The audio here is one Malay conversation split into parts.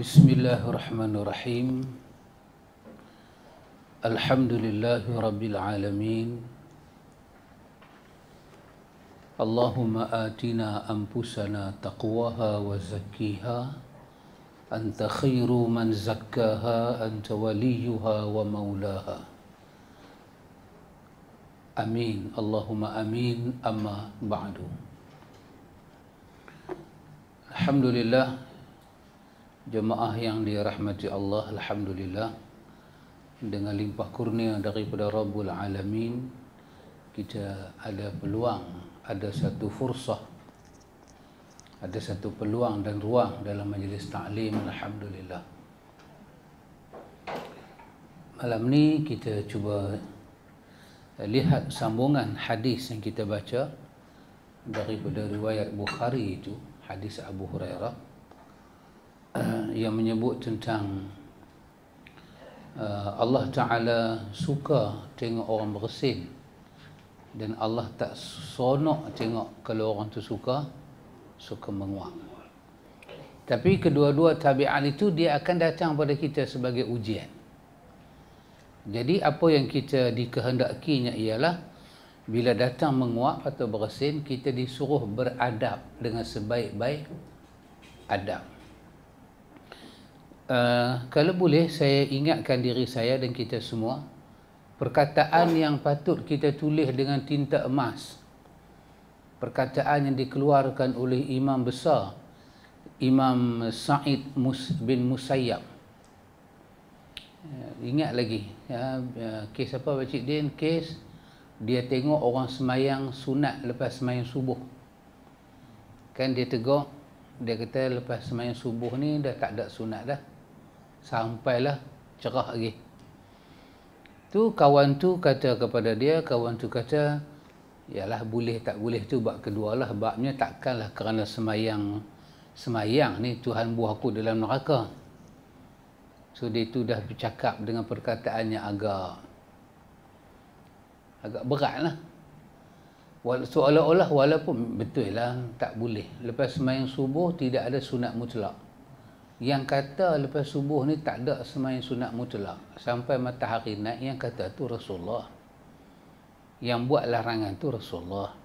بسم الله الرحمن الرحيم الحمد لله رب العالمين اللهم آتنا أنفسنا تقواها وزكيها أنت خير من زكاها أنت وليها ومولاها آمين اللهم آمين أما بعد الحمد لله Jemaah yang dirahmati Allah Alhamdulillah Dengan limpah kurnia daripada Rabbul Alamin Kita ada peluang Ada satu fursah Ada satu peluang dan ruang Dalam majlis ta'lim Alhamdulillah Malam ni kita cuba Lihat sambungan hadis yang kita baca Daripada riwayat Bukhari itu Hadis Abu Hurairah Ah, yang menyebut tentang ah, Allah Ta'ala suka tengok orang bersin dan Allah tak sonok tengok kalau orang tu suka suka menguap tapi kedua-dua tabiat itu dia akan datang pada kita sebagai ujian jadi apa yang kita dikehendakinya ialah bila datang menguap atau bersin kita disuruh beradab dengan sebaik-baik adab Eh, kalau boleh saya ingatkan diri saya dan kita semua perkataan yang patut kita tulis dengan tinta emas perkataan yang dikeluarkan oleh imam besar imam Sa'id Mus bin Musayyab eh, ingat lagi ya, ya, kes apa Pak Cik Din kes dia tengok orang semayang sunat lepas semayang subuh kan dia tegur dia kata lepas semayang subuh ni dah tak ada sunat dah sampailah cerah lagi. Tu kawan tu kata kepada dia, kawan tu kata, ialah boleh tak boleh tu bak kedua lah. Babnya takkanlah kerana semayang semayang ni Tuhan buah aku dalam neraka. So dia tu dah bercakap dengan perkataannya agak agak berat lah. Seolah-olah walaupun betul lah tak boleh. Lepas semayang subuh tidak ada sunat mutlak yang kata lepas subuh ni tak ada semain sunat mutlak sampai matahari naik yang kata tu Rasulullah yang buat larangan tu Rasulullah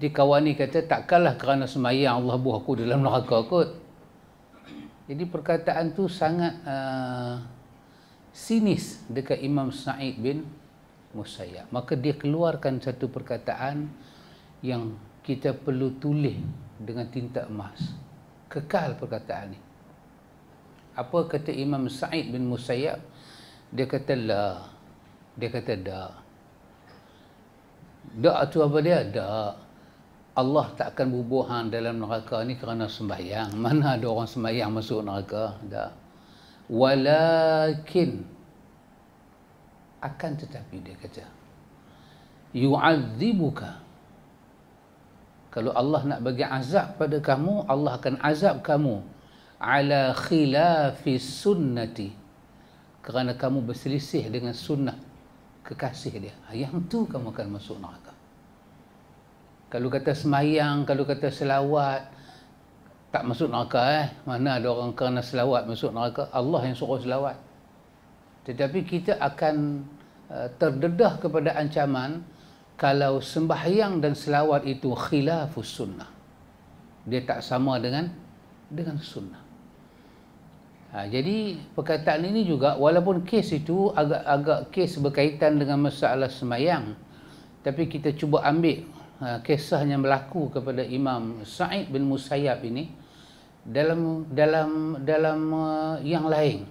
di kawan ni kata takkanlah kerana semayang Allah buah aku dalam neraka kot jadi perkataan tu sangat uh, sinis dekat Imam Sa'id bin Musayyab. Maka dia keluarkan satu perkataan yang kita perlu tulis dengan tinta emas. Kekal perkataan ini apa kata Imam Sa'id bin Musayyab dia kata la dia kata da da tu apa dia da Allah tak akan bubuhan dalam neraka ni kerana sembahyang mana ada orang sembahyang masuk neraka da walakin akan tetapi dia kata yu'adzibuka kalau Allah nak bagi azab pada kamu Allah akan azab kamu ala khilafi sunnati kerana kamu berselisih dengan sunnah kekasih dia yang tu kamu akan masuk neraka kalau kata semayang kalau kata selawat tak masuk neraka eh mana ada orang kerana selawat masuk neraka Allah yang suruh selawat tetapi kita akan eh, terdedah kepada ancaman kalau sembahyang dan selawat itu khilafus sunnah dia tak sama dengan dengan sunnah Ha, jadi perkataan ini juga walaupun kes itu agak-agak kes berkaitan dengan masalah semayang tapi kita cuba ambil ha, kisah yang berlaku kepada Imam Sa'id bin Musayyab ini dalam dalam dalam uh, yang lain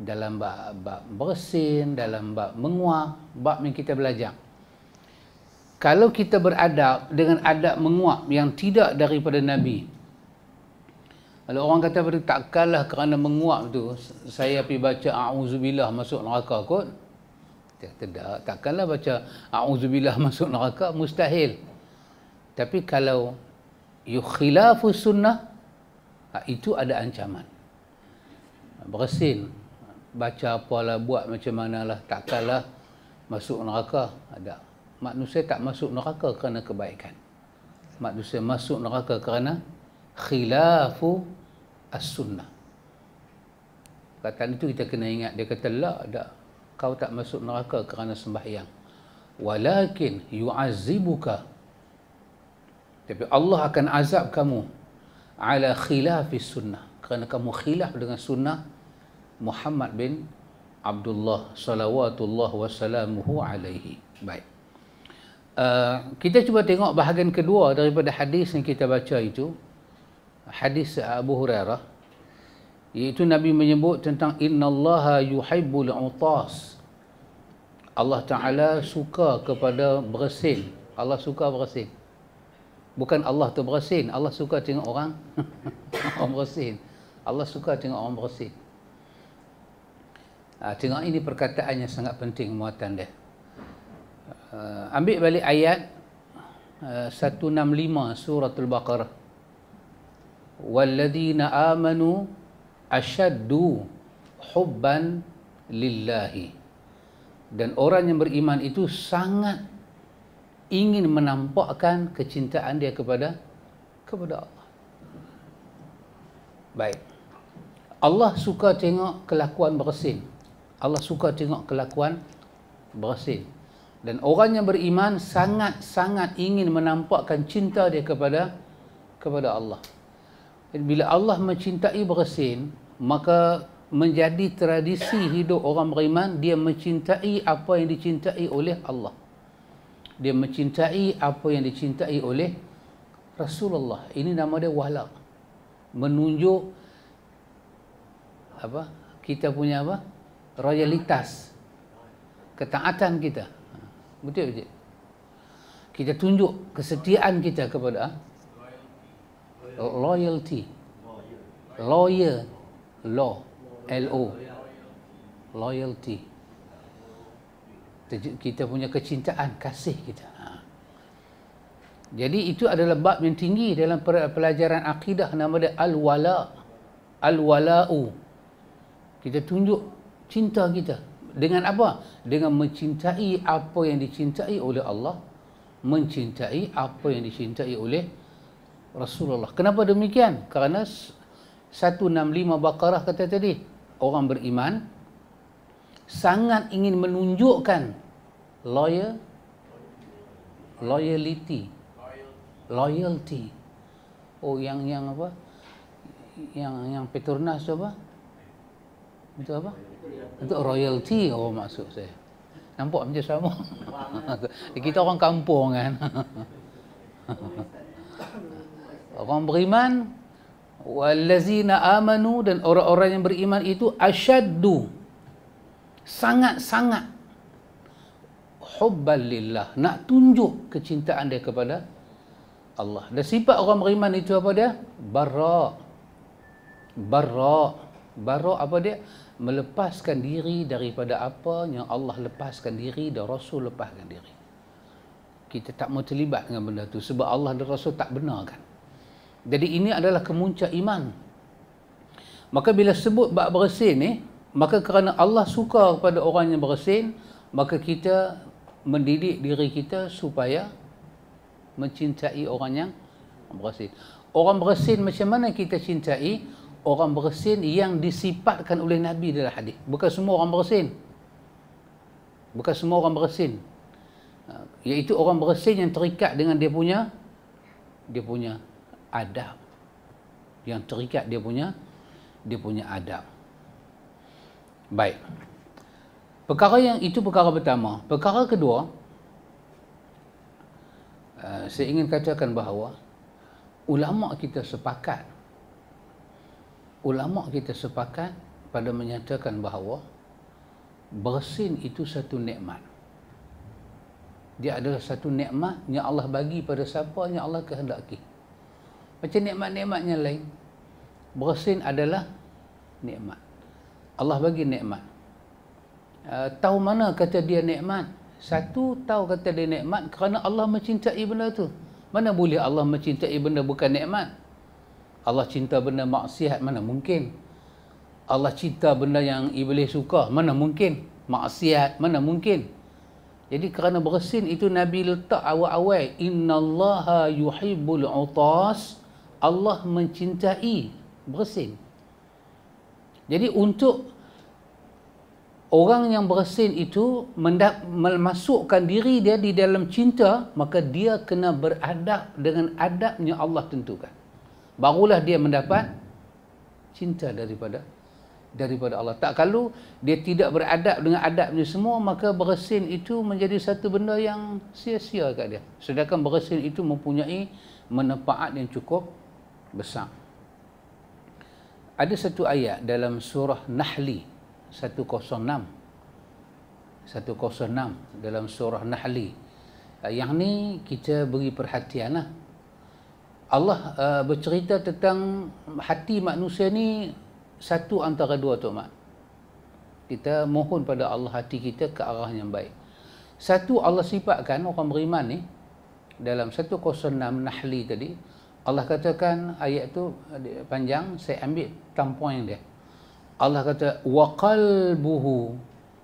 dalam bab, bab bersin dalam bab menguap bab yang kita belajar kalau kita beradab dengan adab menguap yang tidak daripada nabi kalau orang kata pada takkanlah kerana menguap tu saya pergi baca auzubillah masuk neraka kot. Dia kata tak, takkanlah baca auzubillah masuk neraka mustahil. Tapi kalau yukhilafu sunnah ha, itu ada ancaman. Bersin baca apa lah buat macam mana lah? manalah takkanlah masuk neraka ada. Manusia tak masuk neraka kerana kebaikan. Manusia masuk neraka kerana khilafu as-sunnah. Perkataan itu kita kena ingat. Dia kata, la, dah. Kau tak masuk neraka kerana sembahyang. Walakin yu'azibuka. Tapi Allah akan azab kamu ala khilafi sunnah. Kerana kamu khilaf dengan sunnah Muhammad bin Abdullah salawatullah wassalamuhu alaihi. Baik. Uh, kita cuba tengok bahagian kedua daripada hadis yang kita baca itu hadis Abu Hurairah iaitu Nabi menyebut tentang innallaha yuhibbul utas Allah Taala suka kepada bersin Allah suka bersin bukan Allah tu bersin Allah suka tengok orang orang bersin Allah suka tengok orang bersin ha, tengok ini perkataannya sangat penting muatan dia uh, ambil balik ayat ha, uh, 165 surah al-baqarah والذين آمنوا أشد حبا لله dan orang yang beriman itu sangat ingin menampakkan kecintaan dia kepada kepada Allah. Baik. Allah suka tengok kelakuan bersin. Allah suka tengok kelakuan bersin. Dan orang yang beriman sangat-sangat ingin menampakkan cinta dia kepada kepada Allah bila Allah mencintai bersin maka menjadi tradisi hidup orang beriman dia mencintai apa yang dicintai oleh Allah dia mencintai apa yang dicintai oleh Rasulullah ini nama dia wala menunjuk apa kita punya apa royalitas ketaatan kita betul betul kita tunjuk kesetiaan kita kepada loyalty lawyer law l o loyalty kita punya kecintaan kasih kita ha. jadi itu adalah bab yang tinggi dalam pelajaran akidah nama dia al-wala al-wala'u kita tunjuk cinta kita dengan apa dengan mencintai apa yang dicintai oleh Allah mencintai apa yang dicintai oleh Rasulullah. Kenapa demikian? Kerana 165 Baqarah kata tadi, orang beriman sangat ingin menunjukkan lawyer loyalty loyalty oh yang yang apa yang yang Petronas tu apa itu apa itu royalty oh maksud saya nampak macam sama kita orang kampung kan orang beriman wallazina amanu dan orang-orang yang beriman itu asyaddu sangat-sangat hubballillah nak tunjuk kecintaan dia kepada Allah dan sifat orang beriman itu apa dia barra barra barra apa dia melepaskan diri daripada apa yang Allah lepaskan diri dan Rasul lepaskan diri kita tak mau terlibat dengan benda tu sebab Allah dan Rasul tak benarkan jadi ini adalah kemuncak iman. Maka bila sebut bab bersin ni, maka kerana Allah suka kepada orang yang bersin, maka kita mendidik diri kita supaya mencintai orang yang bersin. Orang bersin macam mana kita cintai? Orang bersin yang disifatkan oleh Nabi dalam hadis. Bukan semua orang bersin. Bukan semua orang bersin. Ha, iaitu orang bersin yang terikat dengan dia punya dia punya adab yang terikat dia punya dia punya adab baik perkara yang itu perkara pertama perkara kedua eh, saya ingin katakan bahawa ulama kita sepakat ulama kita sepakat pada menyatakan bahawa bersin itu satu nikmat dia adalah satu nikmat yang Allah bagi pada siapa yang Allah kehendaki. Macam nikmat-nikmat yang lain. Bersin adalah nikmat. Allah bagi nikmat. Uh, tahu mana kata dia nikmat? Satu tahu kata dia nikmat kerana Allah mencintai benda tu. Mana boleh Allah mencintai benda bukan nikmat? Allah cinta benda maksiat mana mungkin? Allah cinta benda yang iblis suka mana mungkin? Maksiat mana mungkin? Jadi kerana bersin itu Nabi letak awal-awal innallaha yuhibbul utas -awal. Allah mencintai bersin. Jadi untuk orang yang bersin itu mendap, memasukkan diri dia di dalam cinta, maka dia kena beradab dengan adabnya Allah tentukan. Barulah dia mendapat cinta daripada daripada Allah. Tak kalau dia tidak beradab dengan adabnya semua, maka bersin itu menjadi satu benda yang sia-sia kat dia. Sedangkan bersin itu mempunyai manfaat yang cukup besar. Ada satu ayat dalam surah Nahli 106. 106 dalam surah Nahli. Ah, yang ni kita beri perhatianlah. Allah uh, bercerita tentang hati manusia ni satu antara dua tu mak. Kita mohon pada Allah hati kita ke arah yang baik. Satu Allah sifatkan orang beriman ni dalam 106 Nahli tadi Allah katakan ayat tu panjang saya ambil tampoin dia Allah kata wa qalbuhu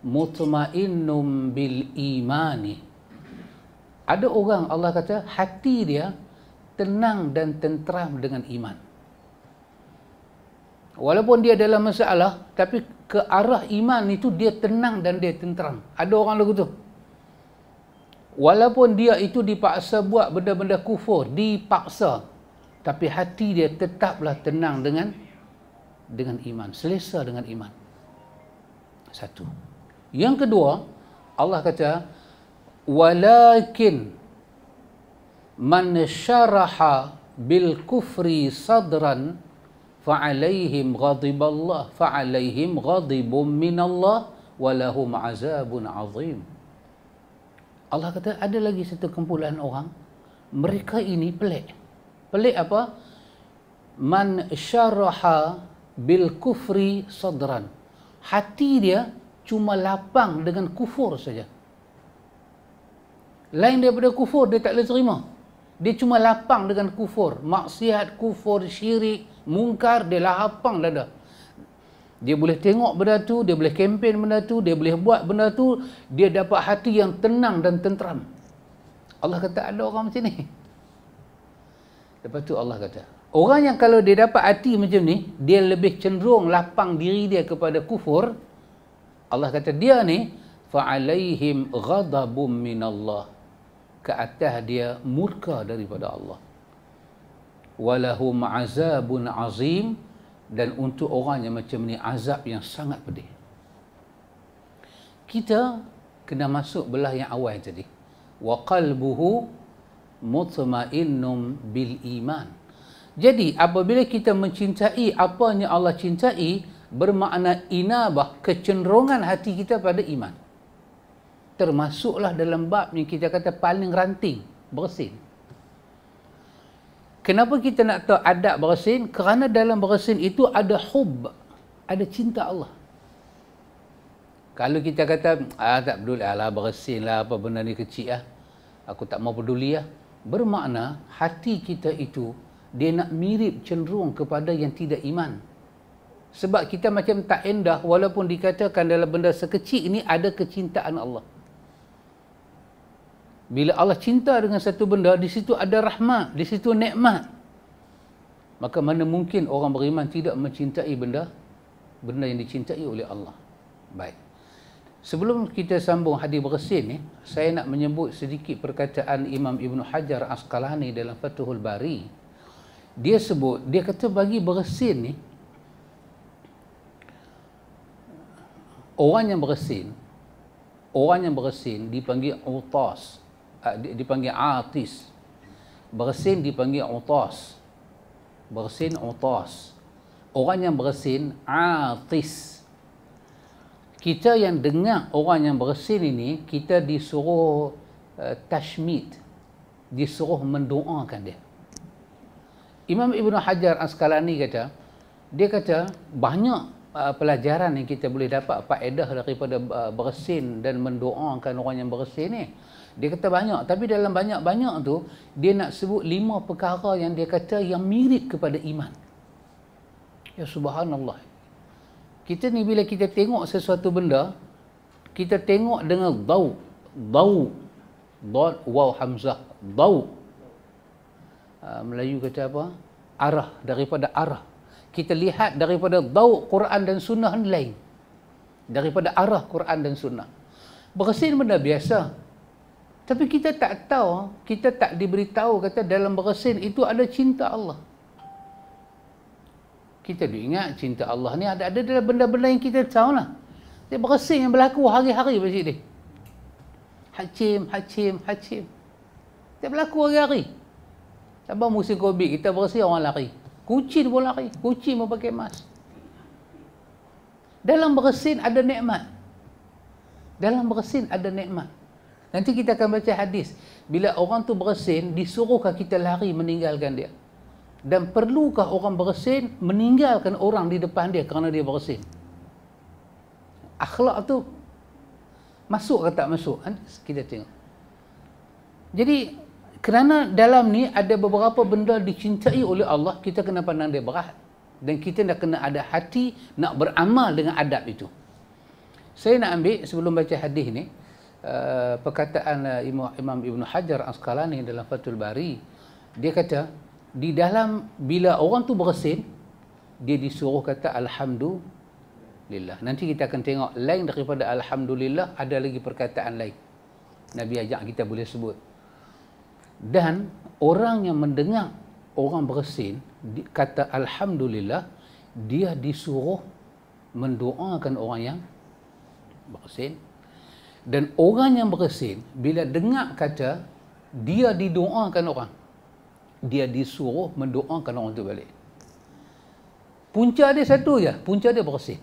mutmainnum bil imani ada orang Allah kata hati dia tenang dan tenteram dengan iman walaupun dia dalam masalah tapi ke arah iman itu dia tenang dan dia tenteram ada orang lagu tu walaupun dia itu dipaksa buat benda-benda kufur dipaksa tapi hati dia tetaplah tenang dengan dengan iman selesa dengan iman satu yang kedua Allah kata walakin man syaraha bil kufri sadran fa alaihim ghadib Allah fa alaihim ghadibun min Allah walahum azabun azim Allah kata ada lagi satu kumpulan orang mereka ini pelik pelik apa man syarraha bil kufri sadran hati dia cuma lapang dengan kufur saja lain daripada kufur dia tak boleh terima dia cuma lapang dengan kufur maksiat kufur syirik mungkar dia lapang dada dia boleh tengok benda tu dia boleh kempen benda tu dia boleh buat benda tu dia dapat hati yang tenang dan tenteram Allah kata ada orang macam ni Lepas tu Allah kata, orang yang kalau dia dapat hati macam ni, dia lebih cenderung lapang diri dia kepada kufur. Allah kata dia ni fa'alaihim ghadabum minallah. Ke atas dia murka daripada Allah. Walahum azabun azim dan untuk orang yang macam ni azab yang sangat pedih. Kita kena masuk belah yang awal tadi. Wa qalbuhu mutmainnum bil iman. Jadi apabila kita mencintai apa yang Allah cintai, bermakna inabah kecenderungan hati kita pada iman. Termasuklah dalam bab yang kita kata paling ranting, bersin. Kenapa kita nak tahu adab bersin? Kerana dalam bersin itu ada hub, ada cinta Allah. Kalau kita kata, ah, tak peduli, alah bersin lah, apa benda ni kecil lah. Aku tak mau peduli lah. Bermakna hati kita itu dia nak mirip cenderung kepada yang tidak iman. Sebab kita macam tak endah walaupun dikatakan dalam benda sekecil ini ada kecintaan Allah. Bila Allah cinta dengan satu benda, di situ ada rahmat, di situ nekmat. Maka mana mungkin orang beriman tidak mencintai benda benda yang dicintai oleh Allah. Baik. Sebelum kita sambung hadis bersih ni, saya nak menyebut sedikit perkataan Imam Ibn Hajar Asqalani dalam Fathul Bari. Dia sebut, dia kata bagi bersin ni, orang yang bersin, orang yang bersin dipanggil utas, ah, dipanggil atis. Bersin dipanggil utas. Bersin utas. Orang yang bersin atis. Atis kita yang dengar orang yang bersin ini kita disuruh uh, tashmid disuruh mendoakan dia Imam Ibn Hajar Asqalani kata dia kata banyak uh, pelajaran yang kita boleh dapat faedah daripada uh, eh, bersin dan mendoakan orang yang bersin ni dia kata banyak tapi dalam banyak-banyak tu dia nak sebut lima perkara yang dia kata yang mirip kepada iman ya subhanallah kita ni bila kita tengok sesuatu benda kita tengok dengan bau bau dot waw hamzah bau ah, Melayu kata apa arah daripada arah kita lihat daripada bau Quran dan sunnah lain daripada arah Quran dan sunnah bersin benda biasa tapi kita tak tahu kita tak diberitahu kata dalam bersin itu ada cinta Allah kita diingat cinta Allah ni ada ada dalam benda-benda yang kita tahu lah. Dia bersih yang berlaku hari-hari masjid ni. Hacim, hacim, hacim. Dia berlaku hari-hari. Sebab -hari. musim Covid kita bersih orang lari. Kucing pun lari. Kucing pun pakai mask. Dalam bersin ada nikmat. Dalam bersin ada nikmat. Nanti kita akan baca hadis. Bila orang tu bersin, disuruhkan kita lari meninggalkan dia dan perlukah orang beresin meninggalkan orang di depan dia kerana dia beresin akhlak tu masuk ke tak masuk kan? kita tengok jadi kerana dalam ni ada beberapa benda dicintai oleh Allah kita kena pandang dia berat dan kita nak kena ada hati nak beramal dengan adab itu saya nak ambil sebelum baca hadis ni eh, perkataan eh, Imam Ibn Hajar Asqalani dalam Fathul Bari dia kata di dalam bila orang tu bersin dia disuruh kata alhamdulillah nanti kita akan tengok lain daripada alhamdulillah ada lagi perkataan lain nabi ajak kita boleh sebut dan orang yang mendengar orang bersin kata alhamdulillah dia disuruh mendoakan orang yang bersin dan orang yang bersin bila dengar kata dia didoakan orang dia disuruh mendoakan orang tu balik. Punca dia satu je, punca dia bersih.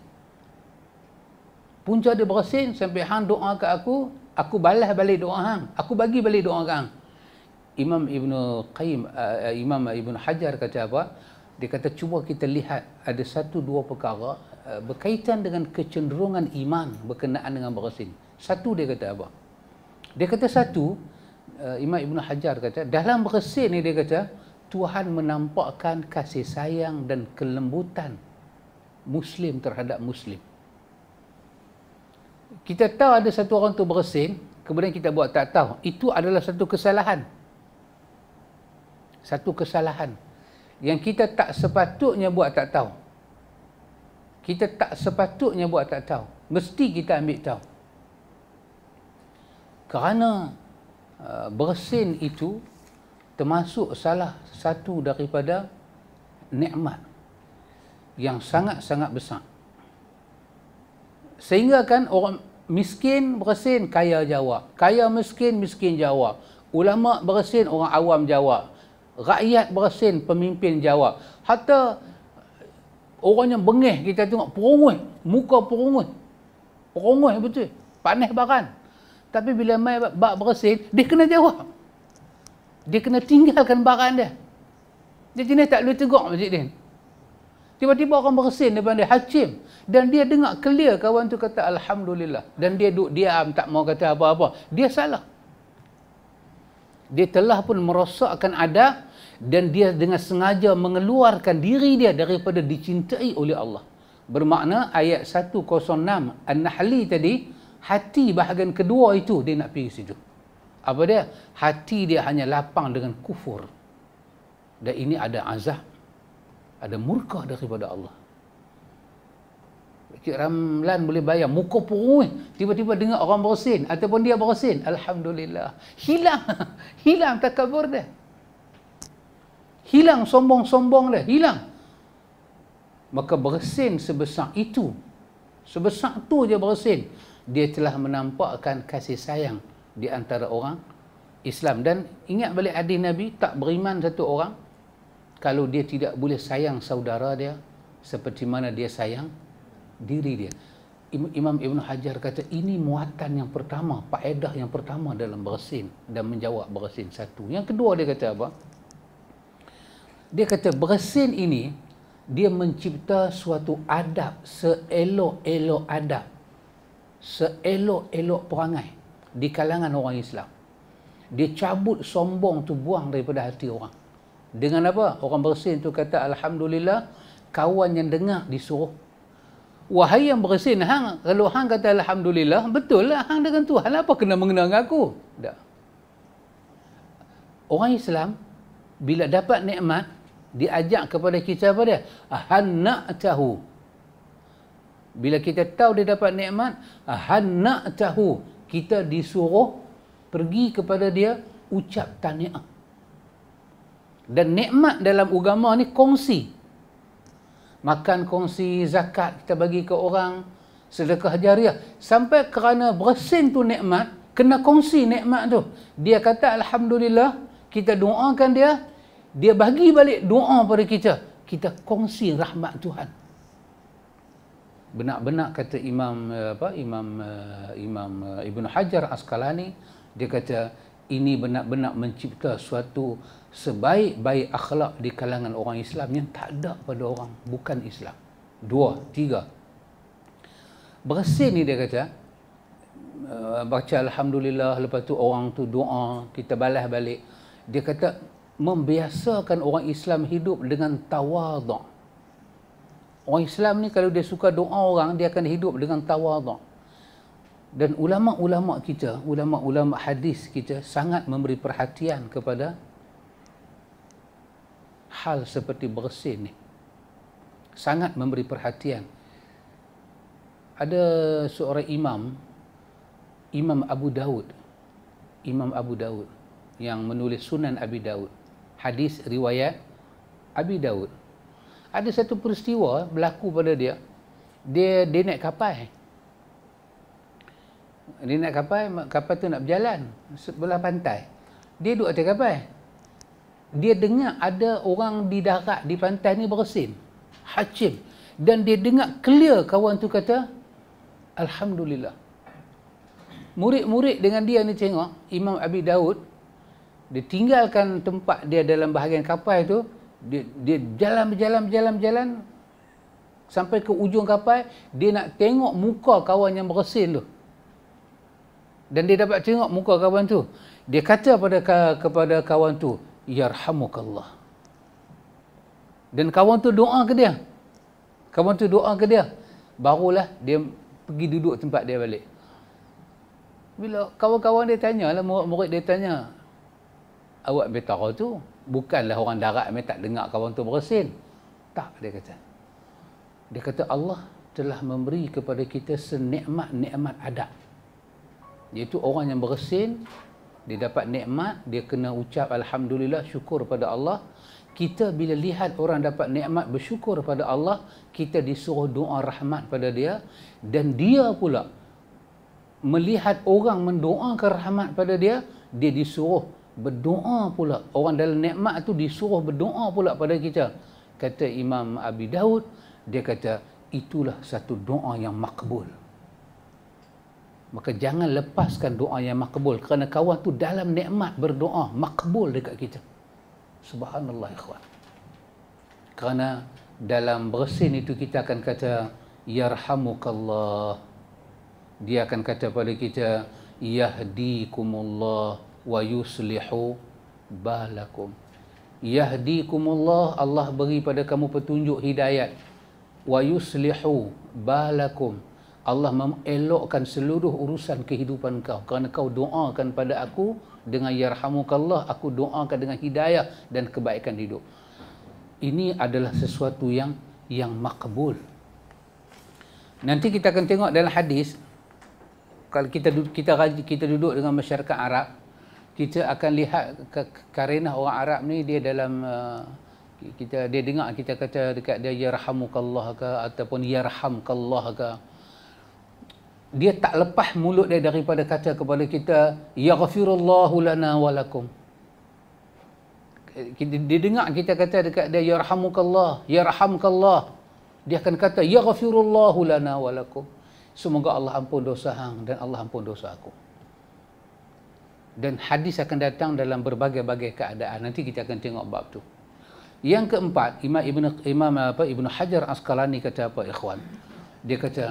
Punca dia bersih sampai hang doa ke aku, aku balas balik doa hang, aku bagi balik doa hang. Imam Ibn Qayyim, uh, Imam Ibn Hajar kata apa? Dia kata cuba kita lihat ada satu dua perkara uh, berkaitan dengan kecenderungan iman berkenaan dengan bersin. Satu dia kata apa? Dia kata satu, uh, Imam Ibn Hajar kata, dalam resin ini dia kata, Tuhan menampakkan kasih sayang dan kelembutan Muslim terhadap Muslim. Kita tahu ada satu orang tu beresin, kemudian kita buat tak tahu. Itu adalah satu kesalahan. Satu kesalahan. Yang kita tak sepatutnya buat tak tahu. Kita tak sepatutnya buat tak tahu. Mesti kita ambil tahu. Kerana Eh, bersin itu termasuk salah satu daripada nikmat yang sangat-sangat besar. Sehingga kan orang miskin bersin kaya jawab. Kaya miskin miskin jawab. Ulama bersin orang awam jawab. Rakyat bersin pemimpin jawab. Hatta orang yang bengih kita tengok perungut, muka perungut. Perungut betul. Panas barang. Tapi bila mai bak bersin, dia kena jawab. Dia kena tinggalkan barang dia. Dia jenis tak boleh tegur Masjid Din. Tiba-tiba orang bersin depan dia, Hakim. Dan dia dengar clear kawan tu kata Alhamdulillah. Dan dia duduk diam, tak mau kata apa-apa. Dia salah. Dia telah pun merosakkan ada dan dia dengan sengaja mengeluarkan diri dia daripada dicintai oleh Allah. Bermakna ayat 106 An-Nahli tadi, hati bahagian kedua itu dia nak pergi situ. Apa dia? Hati dia hanya lapang dengan kufur. Dan ini ada azab. Ada murka daripada Allah. Cik Ramlan boleh bayar Muka perut. Tiba-tiba dengar orang bersin. Ataupun dia bersin. Alhamdulillah. Hilang. Hilang takabur dia. Hilang sombong-sombong dia. Hilang. Maka bersin sebesar itu. Sebesar tu je bersin dia telah menampakkan kasih sayang di antara orang Islam dan ingat balik hadis Nabi tak beriman satu orang kalau dia tidak boleh sayang saudara dia seperti mana dia sayang diri dia Imam Ibn Hajar kata ini muatan yang pertama paedah yang pertama dalam bersin dan menjawab bersin satu yang kedua dia kata apa dia kata bersin ini dia mencipta suatu adab seelok-elok adab seelok-elok perangai di kalangan orang Islam. Dia cabut sombong tu buang daripada hati orang. Dengan apa? Orang bersin tu kata Alhamdulillah kawan yang dengar disuruh. Wahai yang bersin, hang, kalau hang kata Alhamdulillah, betul lah hang dengan Tuhan. Lah, apa kena mengenal dengan aku? Tak. Orang Islam, bila dapat nikmat, diajak kepada kita apa dia? tahu. Bila kita tahu dia dapat nikmat, hanak tahu kita disuruh pergi kepada dia ucap tahniah. Dan nikmat dalam agama ni kongsi. Makan kongsi, zakat kita bagi ke orang, sedekah jariah. Sampai kerana bersin tu nikmat, kena kongsi nikmat tu. Dia kata Alhamdulillah, kita doakan dia, dia bagi balik doa pada kita. Kita kongsi rahmat Tuhan benak-benak kata Imam eh, apa Imam uh, Imam uh, Ibn Hajar Asqalani dia kata ini benak-benak mencipta suatu sebaik-baik akhlak di kalangan orang Islam yang tak ada pada orang bukan Islam. Dua, tiga. Bersih ni dia kata uh, baca alhamdulillah lepas tu orang tu doa kita balas balik dia kata membiasakan orang Islam hidup dengan tawaduk Orang Islam ni kalau dia suka doa orang, dia akan hidup dengan tawaduk. Dan ulama-ulama kita, ulama-ulama hadis kita sangat memberi perhatian kepada hal seperti bersin ni. Sangat memberi perhatian. Ada seorang imam, Imam Abu Dawud Imam Abu Dawud yang menulis Sunan Abi Dawud Hadis riwayat Abi Dawud ada satu peristiwa berlaku pada dia. Dia dia naik kapal. Dia naik kapal, kapal tu nak berjalan sebelah pantai. Dia duduk atas kapal. Dia dengar ada orang di darat di pantai ni bersin. Hacim. Dan dia dengar clear kawan tu kata, Alhamdulillah. Murid-murid dengan dia ni tengok, Imam Abi Daud, dia tinggalkan tempat dia dalam bahagian kapal tu, dia dia jalan berjalan berjalan berjalan sampai ke ujung kapal dia nak tengok muka kawan yang bersin tu dan dia dapat tengok muka kawan tu dia kata pada kepada kawan tu yarhamukallah dan kawan tu doa ke dia kawan tu doa ke dia barulah dia pergi duduk tempat dia balik bila kawan-kawan dia tanya lah murid-murid dia tanya awak betara tu bukanlah orang darat yang tak dengar kawan tu beresin. Tak, dia kata. Dia kata, Allah telah memberi kepada kita senikmat-nikmat adab. Iaitu orang yang beresin, dia dapat nikmat, dia kena ucap Alhamdulillah, syukur pada Allah. Kita bila lihat orang dapat nikmat bersyukur pada Allah, kita disuruh doa rahmat pada dia. Dan dia pula melihat orang mendoakan rahmat pada dia, dia disuruh berdoa pula orang dalam nikmat tu disuruh berdoa pula pada kita kata Imam Abi Daud dia kata itulah satu doa yang makbul maka jangan lepaskan doa yang makbul kerana kawan tu dalam nikmat berdoa makbul dekat kita subhanallah ikhwan kerana dalam bersin itu kita akan kata yarhamukallah dia akan kata pada kita yahdikumullah wa yuslihu balakum yahdikumullah Allah beri pada kamu petunjuk hidayat wa yuslihu balakum Allah memelokkan seluruh urusan kehidupan kau kerana kau doakan pada aku dengan yarhamukallah aku doakan dengan hidayah dan kebaikan hidup ini adalah sesuatu yang yang makbul nanti kita akan tengok dalam hadis kalau kita kita kita duduk dengan masyarakat Arab kita akan lihat karenah orang Arab ni dia dalam uh, kita dia dengar kita kata dekat dia ya rahamukallah ke ataupun ya rahamkallah ke dia tak lepas mulut dia daripada kata kepada kita yaghfirullahu lana wa lakum dia dengar kita kata dekat dia ya rahamukallah ya rahamkallah dia akan kata yaghfirullahu lana wa lakum semoga Allah ampun dosa hang dan Allah ampun dosa aku dan hadis akan datang dalam berbagai-bagai keadaan nanti kita akan tengok bab tu yang keempat imam ibn imam apa ibnu hajar asqalani kata apa ikhwan dia kata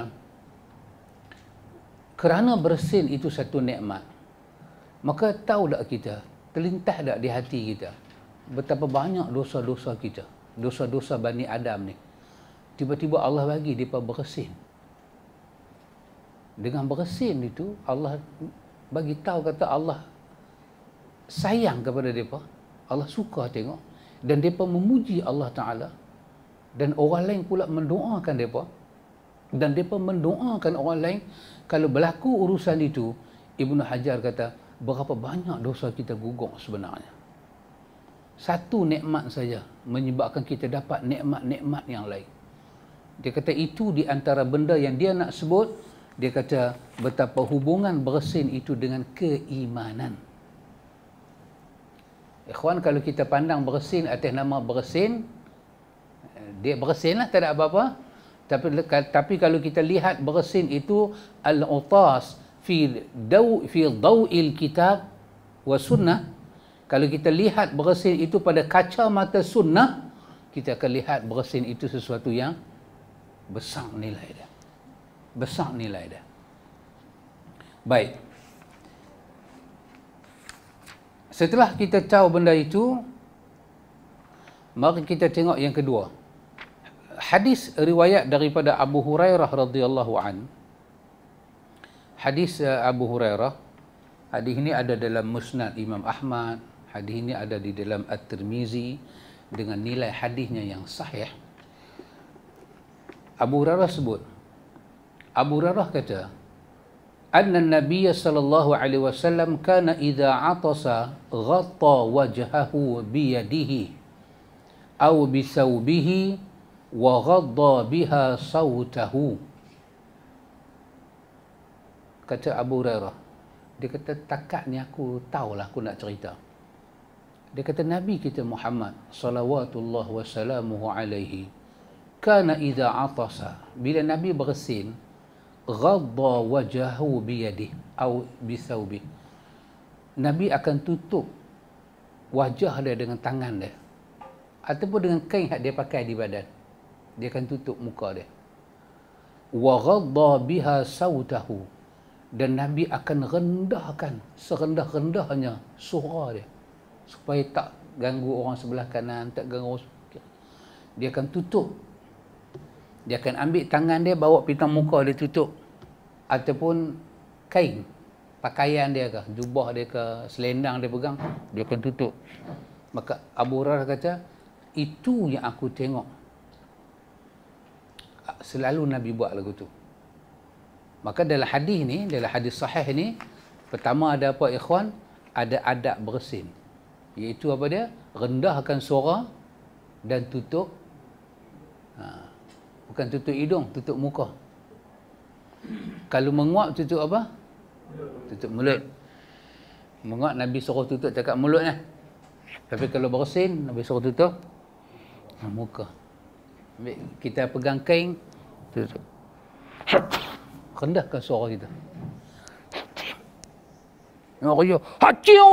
kerana bersin itu satu nikmat maka tahu tak kita terlintas tak di hati kita betapa banyak dosa-dosa kita dosa-dosa bani adam ni tiba-tiba Allah bagi dia bersin dengan bersin itu Allah bagi tahu kata Allah sayang kepada mereka Allah suka tengok dan mereka memuji Allah Ta'ala dan orang lain pula mendoakan mereka dan mereka mendoakan orang lain kalau berlaku urusan itu Ibnu Hajar kata berapa banyak dosa kita gugur sebenarnya satu nikmat saja menyebabkan kita dapat nikmat-nikmat yang lain dia kata itu di antara benda yang dia nak sebut dia kata betapa hubungan bersin itu dengan keimanan Ikhwan kalau kita pandang bersin atas nama bersin eh, dia bersinlah tak ada apa-apa tapi tapi kalau kita lihat bersin itu al-utas fi daw fi daw'il kitab wa sunnah kalau kita lihat bersin itu pada kaca mata sunnah kita akan lihat bersin itu sesuatu yang besar nilai dia besar nilai dia baik Setelah kita tahu benda itu, mari kita tengok yang kedua. Hadis riwayat daripada Abu Hurairah radhiyallahu an. Hadis eh, Abu Hurairah. Hadis ini ada dalam Musnad Imam Ahmad. Hadis ini ada di dalam At-Tirmizi dengan nilai hadisnya yang sahih. Abu Hurairah sebut. Abu Hurairah kata, أن النبي صلى الله عليه وسلم كان إذا عطس غطى وجهه بيده أو بثوبه وغضى Biha صوته kata Abu Hurairah. Dia kata takat ni aku tahulah aku nak cerita. Dia kata Nabi kita Muhammad sallallahu alaihi kana idza atasa bila Nabi bersin ghadda wajahu biyadih au bisaubi nabi akan tutup wajah dia dengan tangan dia ataupun dengan kain yang dia pakai di badan dia akan tutup muka dia wa ghadda biha sautahu dan nabi akan rendahkan serendah-rendahnya suara dia supaya tak ganggu orang sebelah kanan tak ganggu orang sebelah kiri dia akan tutup dia akan ambil tangan dia bawa pita muka dia tutup ataupun kain pakaian dia ke jubah dia ke selendang dia pegang dia akan tutup maka Abu Hurairah kata itu yang aku tengok selalu Nabi buat lagu tu maka dalam hadis ni dalam hadis sahih ni pertama ada apa ikhwan ada adab bersin iaitu apa dia rendahkan suara dan tutup ha, bukan tutup hidung, tutup muka. Kalau menguap tutup apa? Tutup mulut. Menguap Nabi suruh tutup cakap mulut mulutnya. Tapi kalau bersin Nabi suruh tutup muka. kita pegang kain tutup. Rendahkan suara kita. Nak ayo. Hakiu.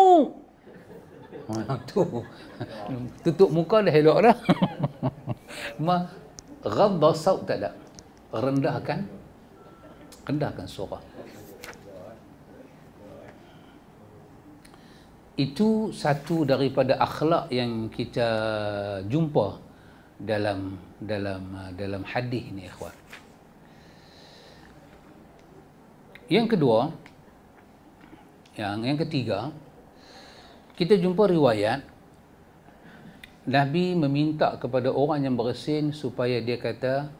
Ha, tutup muka dah elok dah. Mak Ghadda saut tak ada. Rendahkan. Rendahkan suara. Itu satu daripada akhlak yang kita jumpa dalam dalam dalam hadis ni ikhwan. Yang kedua, yang yang ketiga, kita jumpa riwayat Nabi meminta kepada orang yang bersin supaya dia kata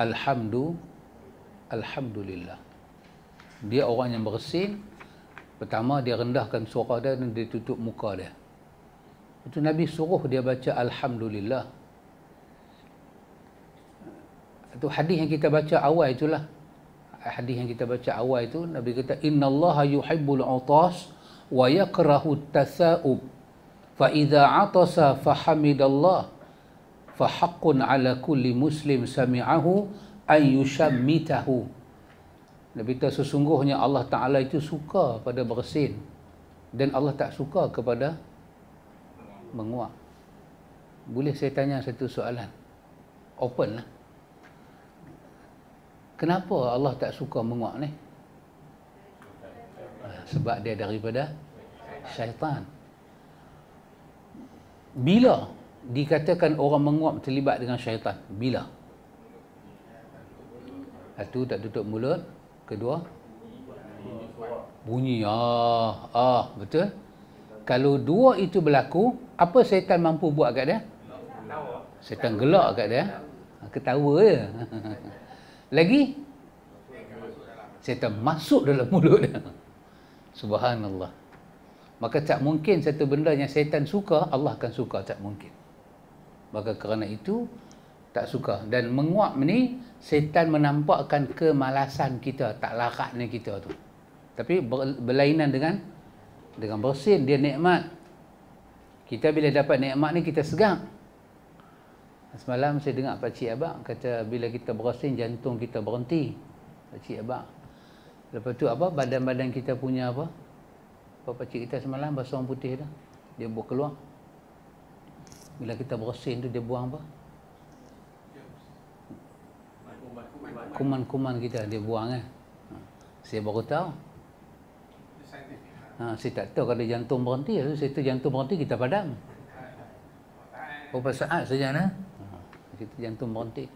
Alhamdulillah Alhamdulillah dia orang yang bersin pertama dia rendahkan suara dia dan dia tutup muka dia itu Nabi suruh dia baca Alhamdulillah itu hadis yang kita baca awal itulah hadis yang kita baca awal itu Nabi kata Inna Allah yuhibbul utas wa yakrahu tasa'ub فإذا عطس فحمد الله فحق على كل مسلم سمعه أن يشمته Nabi kata sesungguhnya Allah Ta'ala itu suka pada bersin Dan Allah tak suka kepada menguap Boleh saya tanya satu soalan Open lah Kenapa Allah tak suka menguap ni? Ah, sebab dia daripada syaitan bila dikatakan orang menguap terlibat dengan syaitan bila satu tak tutup mulut kedua bunyi ah ah betul kalau dua itu berlaku apa syaitan mampu buat kat dia syaitan gelak kat dia ah, ketawa je lagi syaitan masuk dalam mulut dia subhanallah maka tak mungkin satu benda yang syaitan suka Allah akan suka tak mungkin maka kerana itu tak suka dan menguap ni syaitan menampakkan kemalasan kita tak larakna kita tu tapi berlainan dengan dengan bersin dia nikmat kita bila dapat nikmat ni kita segar semalam saya dengar pak cik abang kata bila kita bersin jantung kita berhenti pak cik abang lepas tu apa badan-badan kita punya apa Bapak cik kita semalam basuh orang putih dah. Dia buat keluar. Bila kita bersin tu dia buang apa? Kuman-kuman kita dia buang eh. Saya baru tahu. Ha, saya tak tahu kalau jantung berhenti. Saya tahu jantung berhenti kita padam. Berapa saat saja nak? Ha, kita jantung berhenti.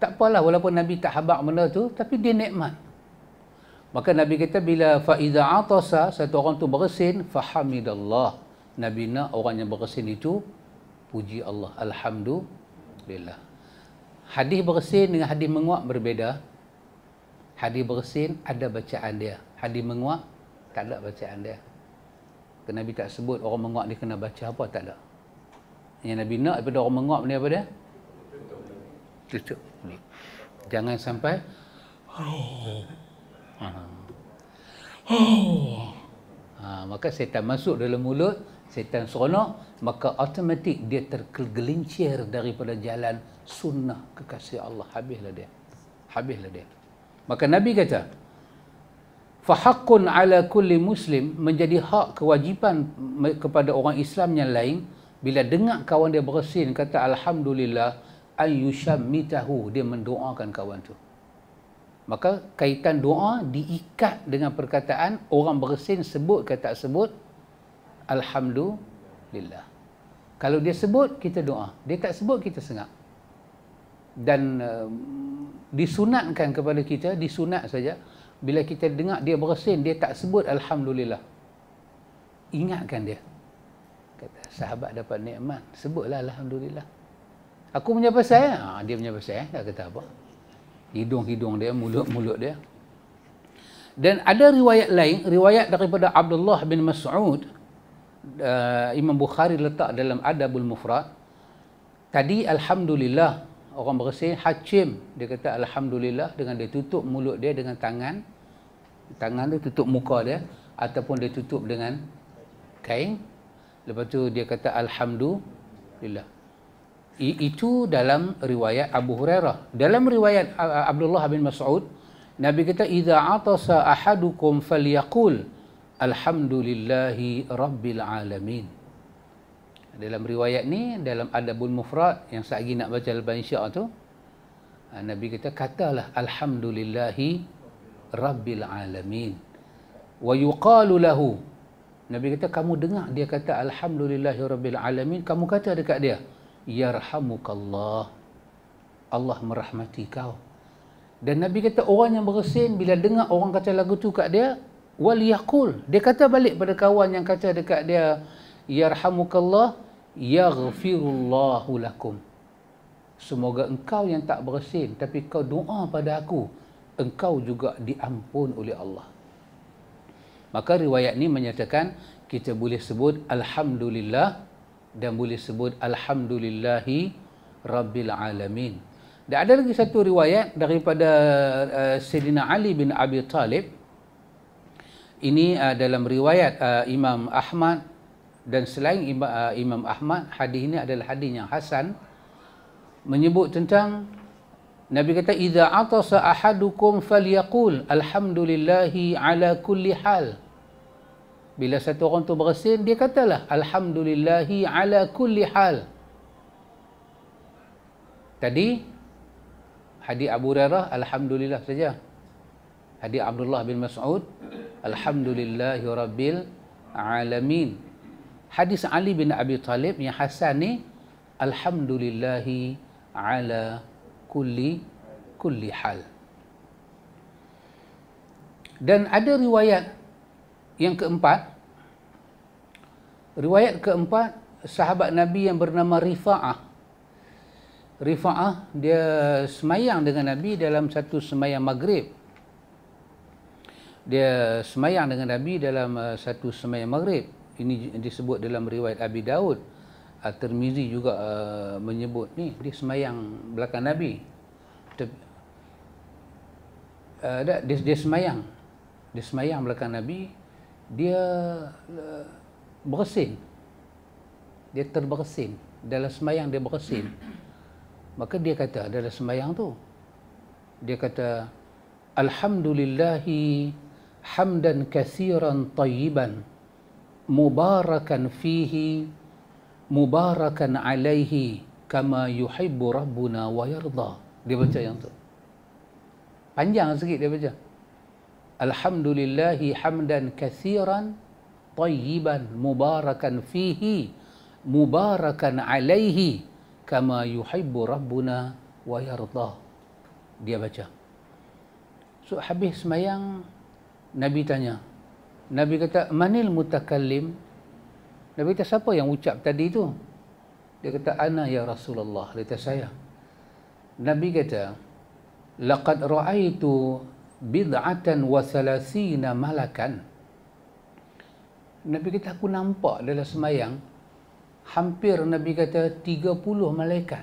Tak apalah walaupun Nabi tak habak benda tu. Tapi dia nikmat. Maka Nabi kata bila faiza atasa satu orang tu beresin fahamidallah. Nabi nak orang yang beresin itu puji Allah. Alhamdulillah. Hadis beresin dengan hadis menguap berbeza. Hadis beresin ada bacaan dia. Hadis menguap tak ada bacaan dia. Kena Nabi tak sebut orang menguap dia kena baca apa tak ada. Yang Nabi nak daripada orang menguap ni apa dia? Tutup. Jangan sampai. Ha, maka setan masuk dalam mulut, setan seronok, maka automatik dia tergelincir daripada jalan sunnah kekasih Allah. Habislah dia. Habislah dia. Maka Nabi kata, فَحَقٌ ala kulli muslim Menjadi hak kewajipan kepada orang Islam yang lain bila dengar kawan dia bersin kata Alhamdulillah ayyushamitahu dia mendoakan kawan tu maka kaitan doa diikat dengan perkataan orang bersin sebut ke tak sebut Alhamdulillah kalau dia sebut kita doa dia tak sebut kita sengak dan uh, disunatkan kepada kita disunat saja bila kita dengar dia bersin dia tak sebut Alhamdulillah ingatkan dia kata sahabat dapat nikmat sebutlah Alhamdulillah aku punya pasal ya? ha, dia punya pasal ya? tak kata apa hidung-hidung dia, mulut-mulut dia. Dan ada riwayat lain, riwayat daripada Abdullah bin Mas'ud, uh, Imam Bukhari letak dalam Adabul Mufrad. Tadi Alhamdulillah, orang berkata Hacim, dia kata Alhamdulillah dengan dia tutup mulut dia dengan tangan. Tangan dia tutup muka dia ataupun dia tutup dengan kain. Lepas tu dia kata Alhamdulillah. I itu dalam riwayat Abu Hurairah. Dalam riwayat Abdullah bin Mas'ud, Nabi kata, "Idza atasa ahadukum falyaqul alhamdulillahi rabbil alamin." Dalam riwayat ni dalam Adabul Mufrad yang saya lagi nak baca lepas Isya tu, ha, Nabi kata, "Katalah alhamdulillahi rabbil alamin." Wa yuqalu lahu Nabi kata, "Kamu dengar dia kata alhamdulillahi rabbil alamin, kamu kata dekat dia." yarhamukallah Allah merahmati kau dan nabi kata orang yang beresin bila dengar orang kata lagu tu kat dia wal yaqul dia kata balik pada kawan yang kata dekat dia yarhamukallah yaghfirullahu lakum semoga engkau yang tak beresin tapi kau doa pada aku engkau juga diampun oleh Allah maka riwayat ni menyatakan kita boleh sebut alhamdulillah dan boleh sebut alhamdulillahi rabbil alamin dan ada lagi satu riwayat daripada uh, Sayyidina Ali bin Abi Talib ini uh, dalam riwayat uh, Imam Ahmad dan selain imba, uh, Imam Ahmad hadis ini adalah hadis yang hasan menyebut tentang Nabi kata idza atasa ahadukum falyaqul alhamdulillahi ala kulli hal bila satu orang tu bersin, dia katalah Alhamdulillahi ala kulli hal. Tadi, hadis Abu Rarah, Alhamdulillah saja. Hadis Abdullah bin Mas'ud, Alhamdulillahi rabbil alamin. Hadis Ali bin Abi Talib yang hasan ni, Alhamdulillahi ala kulli kulli hal. Dan ada riwayat yang keempat, riwayat keempat sahabat Nabi yang bernama Rifa'ah. Rifa'ah dia semayang dengan Nabi dalam satu semayang maghrib. Dia semayang dengan Nabi dalam uh, satu semayang maghrib. Ini disebut dalam riwayat Abi Daud. At-Tirmizi juga uh, menyebut ni dia semayang belakang Nabi. Uh, dia, dia semayang. Dia semayang belakang Nabi dia uh, eh, beresin. Dia terberesin. Dalam semayang dia beresin. Maka dia kata dalam semayang tu. Dia kata, Alhamdulillahi hamdan kathiran tayyiban mubarakan fihi mubarakan alaihi kama yuhibbu rabbuna wa yardha dia baca yang tu panjang sikit dia baca Alhamdulillahi hamdan kathiran tayyiban mubarakan fihi mubarakan alaihi kama yuhibbu rabbuna wa yardha. Dia baca. So habis semayang Nabi tanya. Nabi kata manil mutakallim? Nabi kata siapa yang ucap tadi tu? Dia kata ana ya Rasulullah, dia kata saya. Nabi kata laqad ra'aitu bid'atan wa thalathina malakan. Nabi kata aku nampak dalam semayang hampir Nabi kata 30 malaikat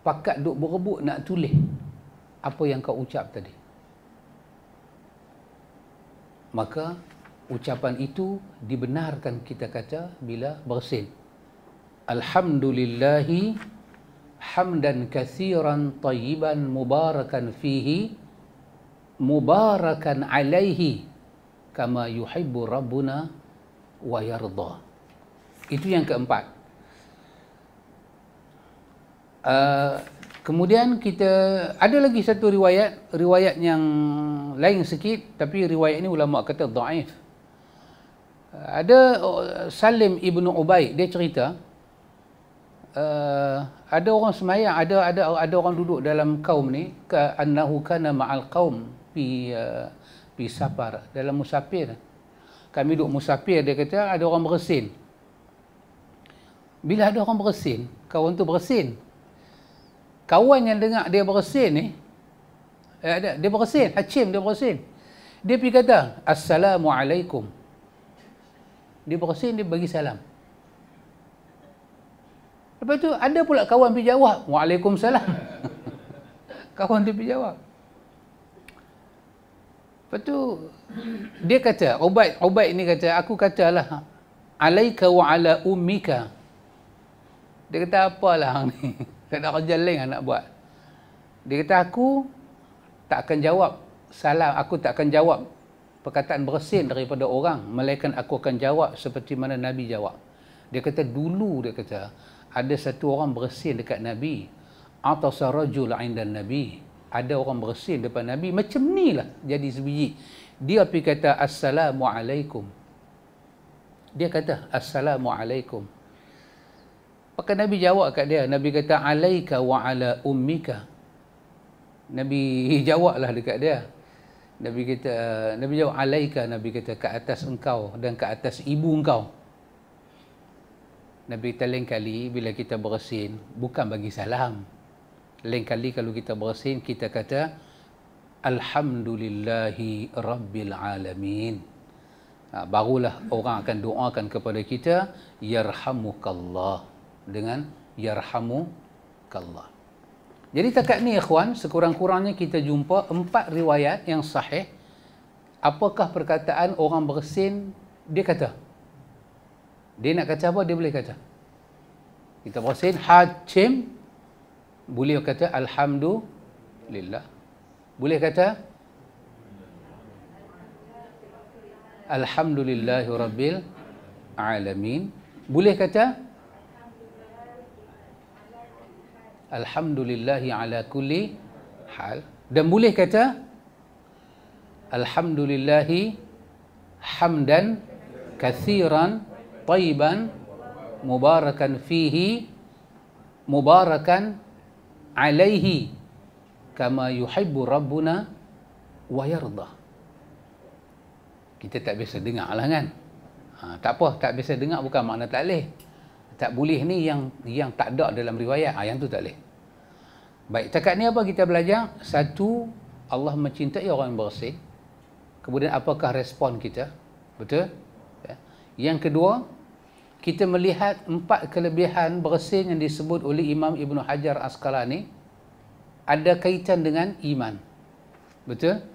pakat duk berebut nak tulis apa yang kau ucap tadi. Maka ucapan itu dibenarkan kita kata bila bersin. Alhamdulillahi hamdan kathiran tayyiban mubarakan fihi mubarakan alaihi kama yuhibbu rabbuna wa yardha itu yang keempat uh, kemudian kita ada lagi satu riwayat riwayat yang lain sikit tapi riwayat ini ulama kata dhaif uh, ada Salim ibnu Ubaid dia cerita uh, ada orang semayang ada ada ada orang duduk dalam kaum ni ka annahu kana ma'al qaum pi uh, pi safar dalam musafir kami duk musafir dia kata ada orang bersin. bila ada orang bersin, kawan tu bersin, kawan yang dengar dia bersin ni eh, ada dia bersin, hacim dia bersin, dia pi kata assalamualaikum dia bersin dia bagi salam lepas tu ada pula kawan pergi jawab waalaikumsalam kawan tu pergi jawab Lepas tu dia kata Ubaid Ubaid ni kata aku katalah alaika wa ala ummika. Dia kata apalah hang ni? Tak ada kerja lain nak buat. Dia kata aku tak akan jawab salam aku tak akan jawab perkataan bersin daripada orang melainkan aku akan jawab seperti mana nabi jawab. Dia kata dulu dia kata ada satu orang bersin dekat nabi atau sarajul 'inda nabi ada orang bersin depan Nabi macam ni lah jadi sebiji dia pergi kata Assalamualaikum dia kata Assalamualaikum maka Nabi jawab kat dia Nabi kata Alaika wa ala ummika Nabi jawab lah dekat dia Nabi kata Nabi jawab Alaika Nabi kata ke atas engkau dan ke atas ibu engkau Nabi kata lain kali bila kita bersin bukan bagi salam lain kali kalau kita bersin, kita kata Alhamdulillahi Rabbil Alamin. Ha, barulah orang akan doakan kepada kita Yarhamukallah. Dengan Yarhamukallah. Jadi takat ni, ikhwan, sekurang-kurangnya kita jumpa empat riwayat yang sahih. Apakah perkataan orang bersin, dia kata. Dia nak kata apa, dia boleh kata. Kita bersin, hajim, Boleh kata Alhamdulillah. Boleh kata Alhamdulillahi Rabbil Alamin. Boleh kata Alhamdulillahi ala kulli hal. Dan boleh kata Alhamdulillahi hamdan kathiran tayyiban mubarakan fihi mubarakan alaihi kama yuhibbu rabbuna wa yardha kita tak biasa dengar lah kan ha, tak apa tak biasa dengar bukan makna tak leh tak boleh ni yang yang tak ada dalam riwayat ha, yang tu tak leh baik takat ni apa kita belajar satu Allah mencintai orang yang bersih kemudian apakah respon kita betul ya. yang kedua kita melihat empat kelebihan bersin yang disebut oleh Imam Ibn Hajar Asqalani ada kaitan dengan iman. Betul?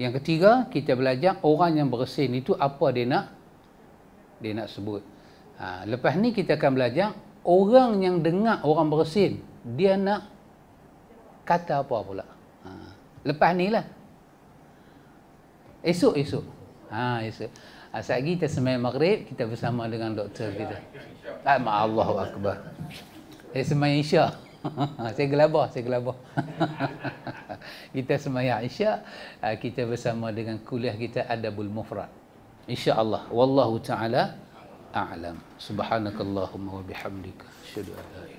Yang ketiga, kita belajar orang yang bersin itu apa dia nak dia nak sebut. Ha, lepas ni kita akan belajar orang yang dengar orang bersin, dia nak kata apa pula. Ha, lepas ni lah. Esok-esok. Ha, esok. esok. Asal ah, lagi kita sembahyang maghrib, kita bersama dengan doktor kita. Ya, ah, Allah Akbar. Saya sembahyang isyak. saya gelabah, saya gelabah. kita sembahyang isyak, ah, kita bersama dengan kuliah kita Adabul Mufrad. InsyaAllah. Wallahu ta'ala a'lam. Subhanakallahumma wa bihamdika. Asyadu ala